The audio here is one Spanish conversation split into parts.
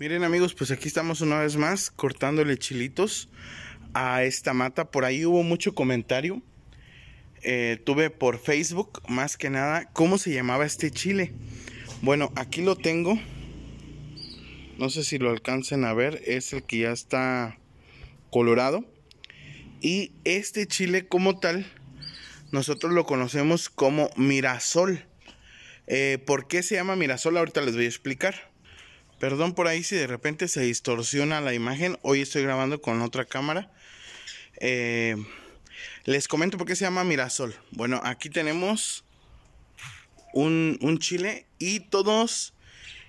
Miren amigos, pues aquí estamos una vez más cortándole chilitos a esta mata. Por ahí hubo mucho comentario. Eh, tuve por Facebook más que nada cómo se llamaba este chile. Bueno, aquí lo tengo. No sé si lo alcancen a ver. Es el que ya está colorado. Y este chile como tal, nosotros lo conocemos como mirasol. Eh, ¿Por qué se llama mirasol? Ahorita les voy a explicar. Perdón por ahí si de repente se distorsiona la imagen. Hoy estoy grabando con otra cámara. Eh, les comento por qué se llama Mirasol. Bueno, aquí tenemos un, un chile y todos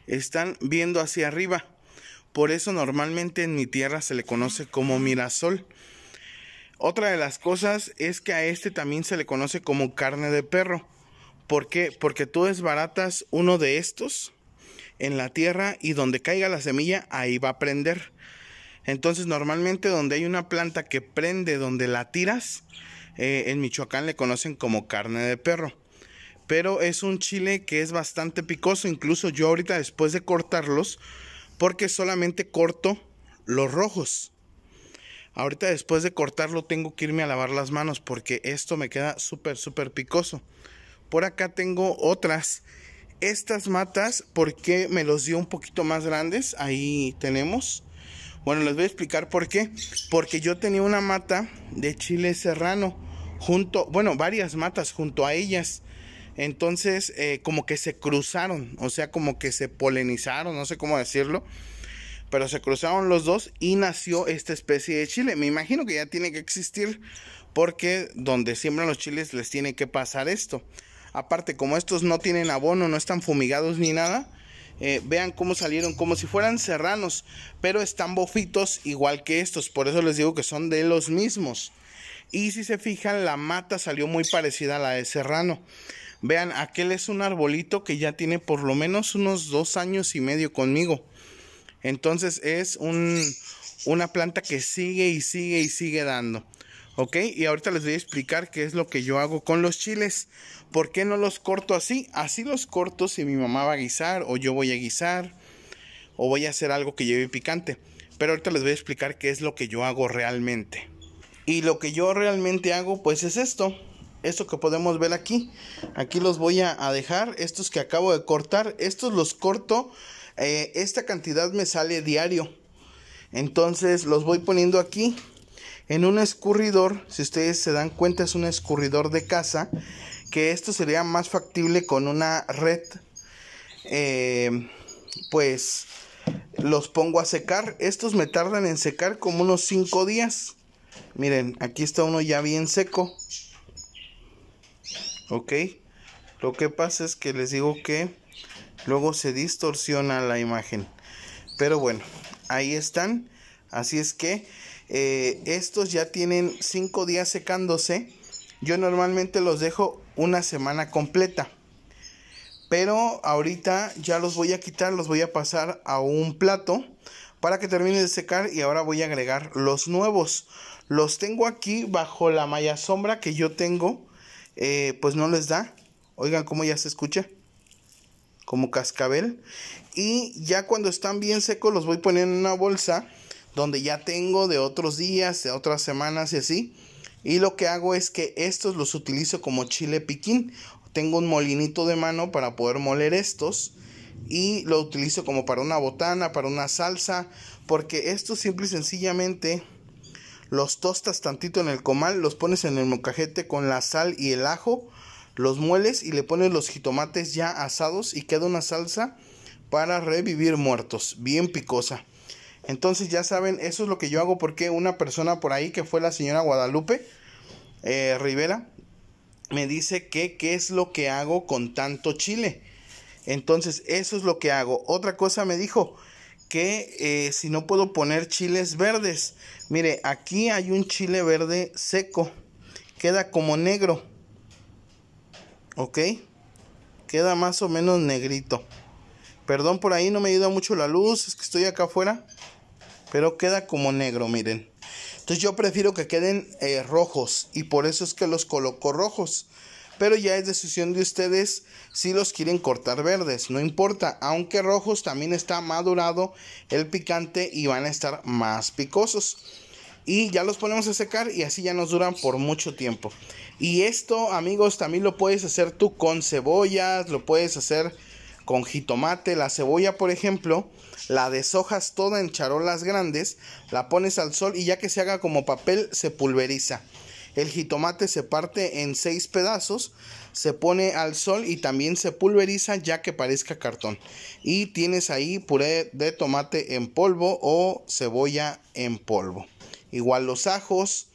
están viendo hacia arriba. Por eso normalmente en mi tierra se le conoce como Mirasol. Otra de las cosas es que a este también se le conoce como carne de perro. ¿Por qué? Porque tú desbaratas uno de estos en la tierra y donde caiga la semilla, ahí va a prender. Entonces, normalmente donde hay una planta que prende donde la tiras, eh, en Michoacán le conocen como carne de perro. Pero es un chile que es bastante picoso, incluso yo ahorita después de cortarlos, porque solamente corto los rojos. Ahorita después de cortarlo tengo que irme a lavar las manos porque esto me queda súper, súper picoso. Por acá tengo otras estas matas, ¿por qué me los dio un poquito más grandes? Ahí tenemos. Bueno, les voy a explicar por qué. Porque yo tenía una mata de chile serrano junto, bueno, varias matas junto a ellas. Entonces, eh, como que se cruzaron, o sea, como que se polinizaron, no sé cómo decirlo. Pero se cruzaron los dos y nació esta especie de chile. Me imagino que ya tiene que existir porque donde siembran los chiles les tiene que pasar esto. Aparte, como estos no tienen abono, no están fumigados ni nada, eh, vean cómo salieron, como si fueran serranos, pero están bofitos igual que estos, por eso les digo que son de los mismos. Y si se fijan, la mata salió muy parecida a la de serrano. Vean, aquel es un arbolito que ya tiene por lo menos unos dos años y medio conmigo. Entonces es una planta que sigue y sigue y sigue dando. ¿Ok? Y ahorita les voy a explicar qué es lo que yo hago con los chiles. ¿Por qué no los corto así? Así los corto si mi mamá va a guisar o yo voy a guisar o voy a hacer algo que lleve picante. Pero ahorita les voy a explicar qué es lo que yo hago realmente. Y lo que yo realmente hago pues es esto. Esto que podemos ver aquí. Aquí los voy a, dejar. Estos que acabo de cortar. Estos los corto. Eh, esta cantidad me sale diario. Entonces los voy poniendo aquí en un escurridor, si ustedes se dan cuenta es un escurridor de casa, que esto sería más factible con una red, eh, pues los pongo a secar, estos me tardan en secar como unos 5 días, miren, aquí está uno ya bien seco, ok, lo que pasa es que les digo que luego se distorsiona la imagen, pero bueno, ahí están, así es que... Eh, estos ya tienen 5 días secándose. Yo normalmente los dejo una semana completa. Pero ahorita ya los voy a quitar, los voy a pasar a un plato para que termine de secar y ahora voy a agregar los nuevos. Los tengo aquí bajo la malla sombra que yo tengo, eh, pues no les da. Oigan cómo ya se escucha, como cascabel. Y ya cuando están bien secos los voy a poner en una bolsa donde ya tengo de otros días, de otras semanas y así. Y lo que hago es que estos los utilizo como chile piquín. Tengo un molinito de mano para poder moler estos y lo utilizo como para una botana, para una salsa, porque estos simple y sencillamente los tostas tantito en el comal, los pones en el mocajete con la sal y el ajo, los mueles y le pones los jitomates ya asados y queda una salsa para revivir muertos, bien picosa. Entonces ya saben, eso es lo que yo hago porque una persona por ahí que fue la señora Guadalupe eh, Rivera me dice que qué es lo que hago con tanto chile. Entonces eso es lo que hago. Otra cosa me dijo que eh, si no puedo poner chiles verdes. Mire, aquí hay un chile verde seco. Queda como negro. ¿Ok? Queda más o menos negrito. Perdón por ahí, no me ayuda mucho la luz, es que estoy acá afuera. Pero queda como negro, miren. Entonces yo prefiero que queden eh, rojos y por eso es que los coloco rojos. Pero ya es decisión de ustedes si los quieren cortar verdes, no importa. Aunque rojos también está madurado el picante y van a estar más picosos. Y ya los ponemos a secar y así ya nos duran por mucho tiempo. Y esto amigos también lo puedes hacer tú con cebollas, lo puedes hacer con jitomate, la cebolla, por ejemplo, la deshojas toda en charolas grandes, la pones al sol y ya que se haga como papel se pulveriza. El jitomate se parte en seis pedazos, se pone al sol y también se pulveriza ya que parezca cartón. Y tienes ahí puré de tomate en polvo o cebolla en polvo. Igual los ajos,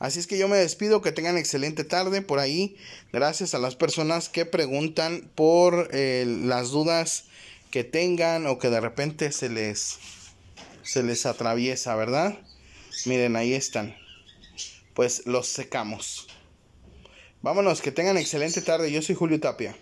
Así es que yo me despido, que tengan excelente tarde por ahí. Gracias a las personas que preguntan por eh, las dudas que tengan o que de repente se les se les atraviesa, ¿verdad? Miren, ahí están. Pues los secamos. Vámonos, que tengan excelente tarde. Yo soy Julio Tapia.